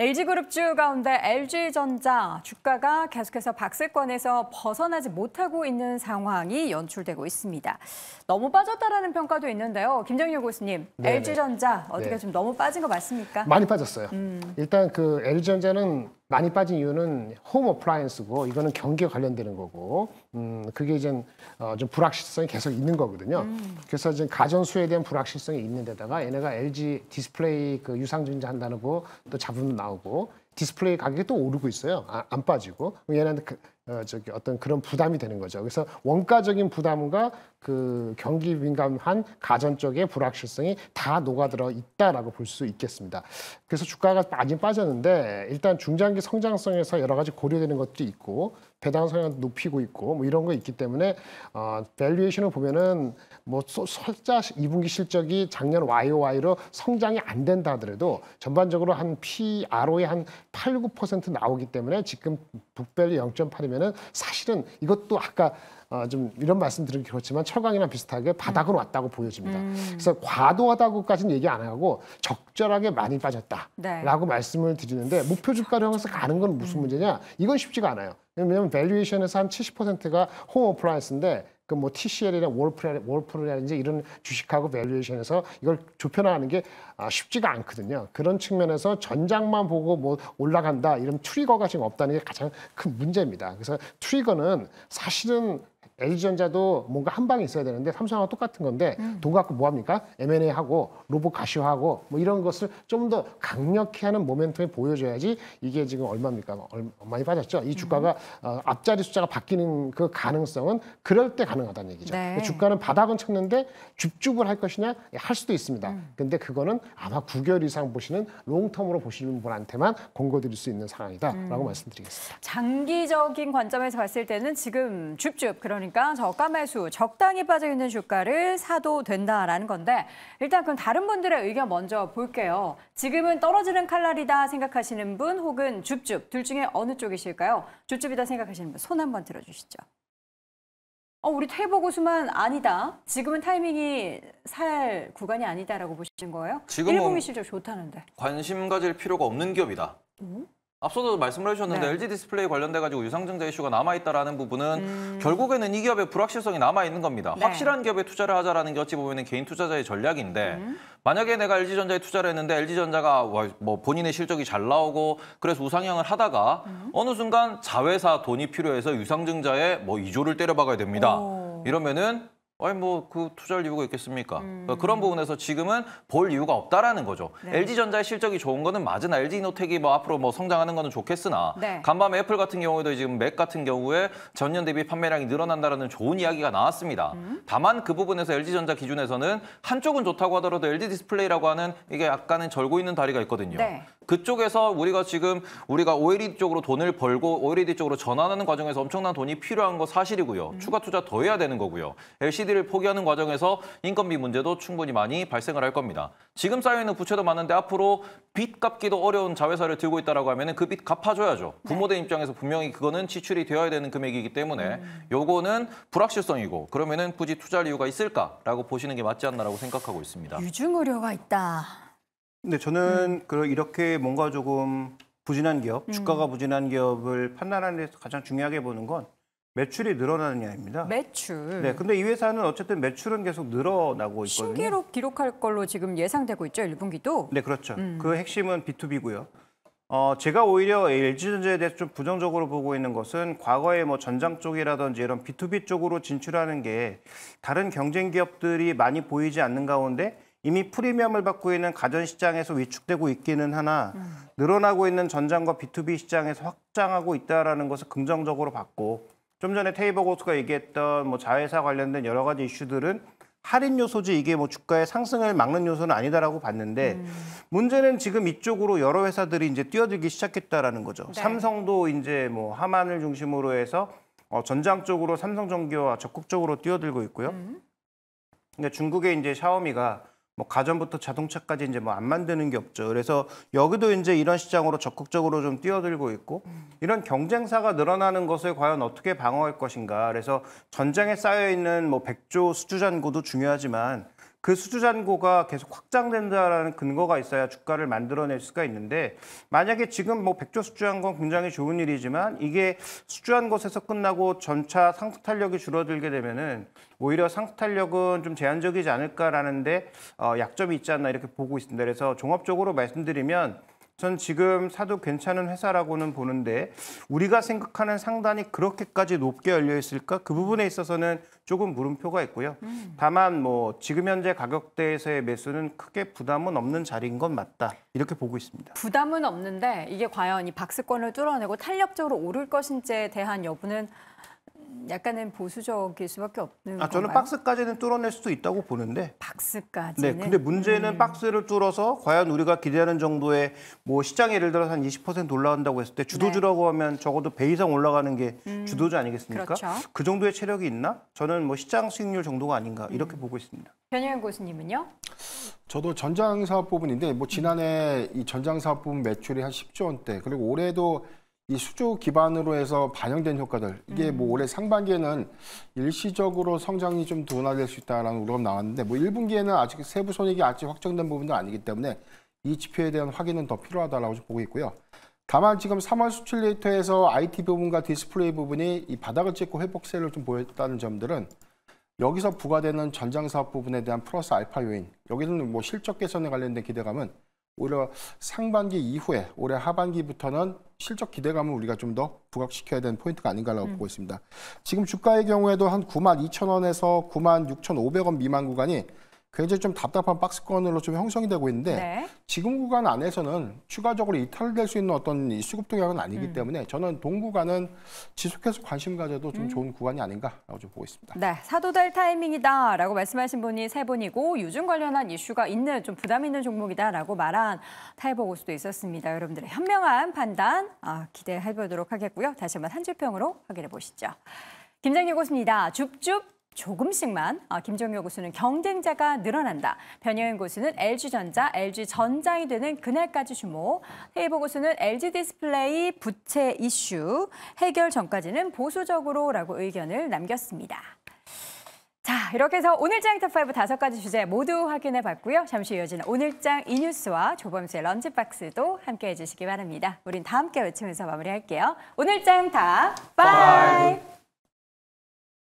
LG그룹주 가운데 LG전자 주가가 계속해서 박스권에서 벗어나지 못하고 있는 상황이 연출되고 있습니다. 너무 빠졌다라는 평가도 있는데요. 김정효 교수님, 네네. LG전자 어떻게 네. 좀 너무 빠진 거 맞습니까? 많이 빠졌어요. 음. 일단 그 LG전자는 많이 빠진 이유는 홈 어플라이언스고 이거는 경기에 관련되는 거고 음 그게 이제 어, 좀 불확실성이 계속 있는 거거든요. 음. 그래서 지금 가전 수에 대한 불확실성이 있는 데다가 얘네가 LG 디스플레이 그 유상증자 한다는 거또 자본도 나오고 디스플레이 가격이 또 오르고 있어요. 아, 안 빠지고 얘네한테 그, 어, 저기 어떤 그런 부담이 되는 거죠. 그래서 원가적인 부담과 그 경기 민감한 가전 쪽의 불확실성이 다 녹아들어 있다라고 볼 수 있겠습니다. 그래서 주가가 많이 빠졌는데 일단 중장기 성장성에서 여러 가지 고려되는 것도 있고 배당 성향도 높이고 있고 뭐 이런 거 있기 때문에 어, 밸류에이션을 보면은 뭐 소, 설자 2분기 실적이 작년 YOY로 성장이 안 된다 하더라도 전반적으로 한 p r o 의한 8, 9% 나오기 때문에 지금 북밸류 0.8이면 뭐면은 사실은 이것도 아까 어, 좀 이런 말씀드리기 그렇지만 철강이랑 비슷하게 바닥으로 왔다고 보여집니다. 음. 그래서 과도하다고까지는 얘기 안 하고 적절하게 많이 빠졌다라고 네. 말씀을 드리는데 목표 주가를 향해서 가는 건 무슨 음. 문제냐? 이건 쉽지가 않아요. 왜냐하면 밸류에이션에서 한 70%가 홈 어플라이언스인데 그뭐 TCL이나 월프라든지 이런 주식하고 밸류에이션에서 이걸 좁혀나가는게 아, 쉽지가 않거든요. 그런 측면에서 전장만 보고 뭐 올라간다 이런 트리거가 지금 없다는 게 가장 큰 문제입니다. 그래서 트리거는 사실은 LG전자도 뭔가 한 방이 있어야 되는데 삼성하고 똑같은 건데 음. 돈 갖고 뭐 합니까? M&A 하고 로봇 가시화하고 뭐 이런 것을 좀 더 강력히 하는 모멘텀이 보여줘야지 이게 지금 얼마입니까? 얼마, 많이 빠졌죠. 이 주가가 음. 어, 앞자리 숫자가 바뀌는 그 가능성은 그럴 때 가능하다는 얘기죠. 네. 그 주가는 바닥은 쳤는데 줍줍을 할 것이냐 할 수도 있습니다. 음. 근데 그거는 아마 9개월 이상 보시는 롱텀으로 보시는 분한테만 권고드릴 수 있는 상황이다라고 음. 말씀드리겠습니다. 장기적인 관점에서 봤을 때는 지금 줍줍 그런 그러니까 저가 매수 적당히 빠져 있는 주가를 사도 된다라는 건데 일단 그럼 다른 분들의 의견 먼저 볼게요. 지금은 떨어지는 칼날이다 생각하시는 분 혹은 줍줍 둘 중에 어느 쪽이실까요? 줍줍이다 생각하시는 분 손 한번 들어주시죠. 어, 우리 퇴보 고수만 아니다. 지금은 타이밍이 살 구간이 아니다라고 보시는 거예요? 지금은 1 0 2 실적 좋다는데. 관심 가질 필요가 없는 기업이다. 앞서도 말씀을 해주셨는데 네. LG 디스플레이 관련돼가지고 유상증자 이슈가 남아있다라는 부분은 음... 결국에는 이 기업의 불확실성이 남아있는 겁니다. 네. 확실한 기업에 투자를 하자라는 게 어찌 보면 개인 투자자의 전략인데 음... 만약에 내가 LG전자에 투자를 했는데 LG전자가 뭐 본인의 실적이 잘 나오고 그래서 우상향을 하다가 음... 어느 순간 자회사 돈이 필요해서 유상증자에 뭐 2조를 때려박아야 됩니다. 오... 이러면은 아니 뭐 그 투자할 이유가 있겠습니까? 음. 그러니까 그런 부분에서 지금은 볼 이유가 없다라는 거죠. 네. LG전자의 실적이 좋은 거는 맞은 LG이노텍이 뭐 앞으로 뭐 성장하는 거는 좋겠으나 네. 간밤에 애플 같은 경우에도 지금 맥 같은 경우에 전년 대비 판매량이 늘어난다라는 좋은 이야기가 나왔습니다. 음. 다만 그 부분에서 LG전자 기준에서는 한쪽은 좋다고 하더라도 LG 디스플레이라고 하는 이게 약간은 절고 있는 다리가 있거든요. 네. 그쪽에서 우리가 지금 우리가 OLED 쪽으로 돈을 벌고 OLED 쪽으로 전환하는 과정에서 엄청난 돈이 필요한 거 사실이고요. 음. 추가 투자 더 해야 되는 거고요. LCD를 포기하는 과정에서 인건비 문제도 충분히 많이 발생을 할 겁니다. 지금 쌓여있는 부채도 많은데 앞으로 빚 갚기도 어려운 자회사를 들고 있다라고 하면 그 빚 갚아줘야죠. 부모된 네. 입장에서 분명히 그거는 지출이 되어야 되는 금액이기 때문에 음. 요거는 불확실성이고 그러면은 굳이 투자할 이유가 있을까라고 보시는 게 맞지 않나라고 생각하고 있습니다. 유증 우려가 있다. 근데 저는 음. 이렇게 뭔가 조금 부진한 기업, 음. 주가가 부진한 기업을 판단하는 데서 가장 중요하게 보는 건 매출이 늘어나느냐입니다. 매출. 네, 근데 이 회사는 어쨌든 매출은 계속 늘어나고 있거든요. 신기록 기록할 걸로 지금 예상되고 있죠, 1분기도? 네, 그렇죠. 음. 그 핵심은 B2B고요. 어, 제가 오히려 LG전자에 대해서 좀 부정적으로 보고 있는 것은 과거에 뭐 전장 쪽이라든지 이런 B2B 쪽으로 진출하는 게 다른 경쟁 기업들이 많이 보이지 않는 가운데 이미 프리미엄을 받고 있는 가전시장에서 위축되고 있기는 하나 늘어나고 있는 전장과 B2B 시장에서 확장하고 있다는 것을 긍정적으로 봤고 좀 전에 테이버 고수가 얘기했던 뭐 자회사 관련된 여러 가지 이슈들은 할인 요소지 이게 뭐 주가의 상승을 막는 요소는 아니다라고 봤는데 음. 문제는 지금 이쪽으로 여러 회사들이 이제 뛰어들기 시작했다라는 거죠. 네. 삼성도 이제 뭐 하만을 중심으로 해서 어, 전장 쪽으로 삼성전기와 적극적으로 뛰어들고 있고요. 음. 근데 중국의 이제 샤오미가 뭐 가전부터 자동차까지 이제 뭐 안 만드는 게 없죠. 그래서 여기도 이제 이런 시장으로 적극적으로 좀 뛰어들고 있고 이런 경쟁사가 늘어나는 것을 과연 어떻게 방어할 것인가. 그래서 전장에 쌓여 있는 뭐 백조 수주 잔고도 중요하지만 그 수주잔고가 계속 확장된다라는 근거가 있어야 주가를 만들어낼 수가 있는데 만약에 지금 뭐 백조 수주한 건 굉장히 좋은 일이지만 이게 수주한 곳에서 끝나고 점차 상승 탄력이 줄어들게 되면은 오히려 상승 탄력은 좀 제한적이지 않을까라는데 어, 약점이 있지 않나 이렇게 보고 있습니다. 그래서 종합적으로 말씀드리면 전 지금 사도 괜찮은 회사라고는 보는데 우리가 생각하는 상단이 그렇게까지 높게 열려 있을까? 그 부분에 있어서는 조금 물음표가 있고요. 음. 다만 뭐 지금 현재 가격대에서의 매수는 크게 부담은 없는 자리인 건 맞다. 이렇게 보고 있습니다. 부담은 없는데 이게 과연 이 박스권을 뚫어내고 탄력적으로 오를 것인지에 대한 여부는 약간은 보수적일 수밖에 없는 아, 건가요? 박스까지는 뚫어낼 수도 있다고 보는데 박스까지는 네, 근데 문제는 음. 박스를 뚫어서 과연 우리가 기대하는 정도의 뭐 시장 예를 들어서 한 20% 올라간다고 했을 때 주도주라고 네. 하면 적어도 배 이상 올라가는 게 음. 주도주 아니겠습니까? 그렇죠. 그 정도의 체력이 있나? 저는 뭐 시장 수익률 정도가 아닌가 음. 이렇게 음. 보고 있습니다. 변희영 교수님은요? 저도 전장사업 부분인데 뭐 지난해 이 전장사업 부분 매출이 한 10조 원대 그리고 올해도 이 수주 기반으로 해서 반영된 효과들 이게 음. 뭐 올해 상반기에는 일시적으로 성장이 좀 둔화될 수 있다라는 우려가 나왔는데 뭐 1분기에는 아직 세부 손익이 아직 확정된 부분도 아니기 때문에 이 지표에 대한 확인은 더 필요하다라고 보고 있고요. 다만 지금 3월 수출 데이터에서 IT 부분과 디스플레이 부분이 이 바닥을 찍고 회복세를 좀 보였다는 점들은 여기서 부과되는 전장 사업 부분에 대한 플러스 알파 요인 여기는 뭐 실적 개선에 관련된 기대감은 오히려 상반기 이후에 올해 하반기부터는 실적 기대감을 우리가 좀 더 부각시켜야 되는 포인트가 아닌가라고 음. 보고 있습니다. 지금 주가의 경우에도 한 9만 2천 원에서 9만 6천 5백 원 미만 구간이 굉장히 좀 답답한 박스권으로 좀 형성이 되고 있는데 네. 지금 구간 안에서는 추가적으로 이탈될 수 있는 어떤 수급 동향은 아니기 음. 때문에 저는 동구간은 지속해서 관심 가져도 좀 음. 좋은 구간이 아닌가라고 좀 보고 있습니다. 네, 사도될 타이밍이다라고 말씀하신 분이 세 분이고 유증 관련한 이슈가 있는 좀 부담 있는 종목이다라고 말한 타이버 고수도 있었습니다. 여러분들의 현명한 판단 아, 기대해보도록 하겠고요. 다시 한 번 한 줄평으로 확인해 보시죠. 김장기 고수입니다. 줍줍 조금씩만 어, 김종효 고수는 경쟁자가 늘어난다. 변여윤 고수는 LG전자, LG전장이 되는 그날까지 주목. 헤이버 고수는 LG디스플레이 부채 이슈 해결 전까지는 보수적으로라고 의견을 남겼습니다. 자, 이렇게 해서 오늘장 탑5 다섯 가지 주제 모두 확인해 봤고요. 잠시 이어지는 오늘장 이뉴스와 조범수의 런치박스도 함께 해주시기 바랍니다. 우린 다 함께 외치면서 마무리할게요. 오늘장 탑5!